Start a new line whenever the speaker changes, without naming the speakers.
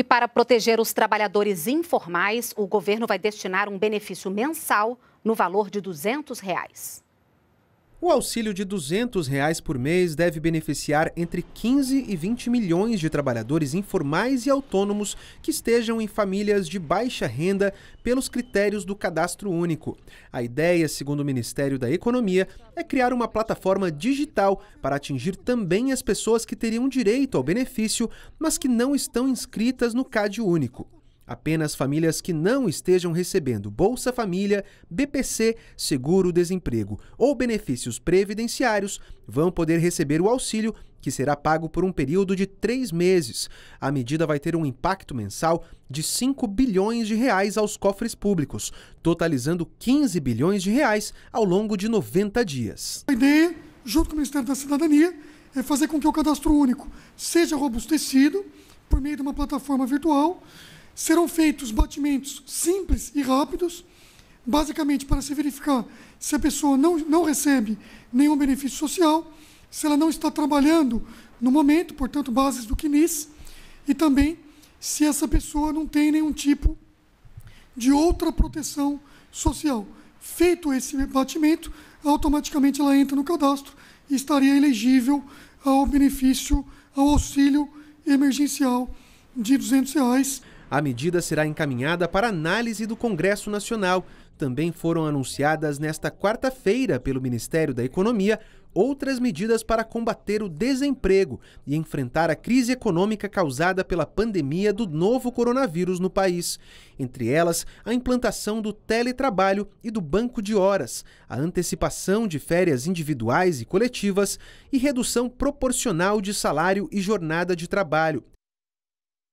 E para proteger os trabalhadores informais, o governo vai destinar um benefício mensal no valor de R$ 200. Reais.
O auxílio de R$ 200 reais por mês deve beneficiar entre 15 e 20 milhões de trabalhadores informais e autônomos que estejam em famílias de baixa renda pelos critérios do cadastro único. A ideia, segundo o Ministério da Economia, é criar uma plataforma digital para atingir também as pessoas que teriam direito ao benefício, mas que não estão inscritas no CAD único apenas famílias que não estejam recebendo Bolsa Família, BPC, seguro-desemprego ou benefícios previdenciários vão poder receber o auxílio que será pago por um período de três meses. A medida vai ter um impacto mensal de 5 bilhões de reais aos cofres públicos, totalizando 15 bilhões de reais ao longo de 90 dias. A ideia, junto com o Ministério da
Cidadania, é fazer com que o cadastro único seja robustecido por meio de uma plataforma virtual serão feitos batimentos simples e rápidos, basicamente para se verificar se a pessoa não, não recebe nenhum benefício social, se ela não está trabalhando no momento, portanto, bases do CNIS, e também se essa pessoa não tem nenhum tipo de outra proteção social. Feito esse batimento, automaticamente ela entra no cadastro e estaria elegível ao benefício, ao auxílio emergencial de R$
200. Reais. A medida será encaminhada para análise do Congresso Nacional. Também foram anunciadas nesta quarta-feira pelo Ministério da Economia outras medidas para combater o desemprego e enfrentar a crise econômica causada pela pandemia do novo coronavírus no país. Entre elas, a implantação do teletrabalho e do banco de horas, a antecipação de férias individuais e coletivas e redução proporcional de salário e jornada de trabalho.